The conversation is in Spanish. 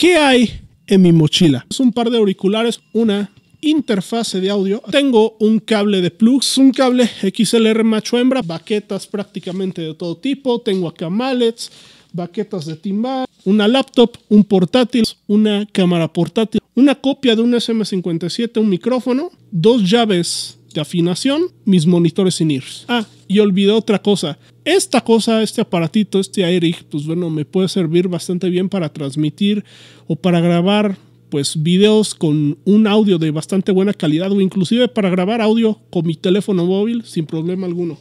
¿Qué hay en mi mochila? Es un par de auriculares, una interfase de audio. Tengo un cable de plugs, un cable XLR macho hembra, baquetas prácticamente de todo tipo. Tengo acá mallets, baquetas de timbal, una laptop, un portátil, una cámara portátil, una copia de un SM57, un micrófono, dos llaves de afinación, mis monitores sin ears. Ah, y olvidé otra cosa. Esta cosa, este aparatito, este Eric, pues bueno, me puede servir bastante bien para transmitir o para grabar pues videos con un audio de bastante buena calidad o inclusive para grabar audio con mi teléfono móvil sin problema alguno.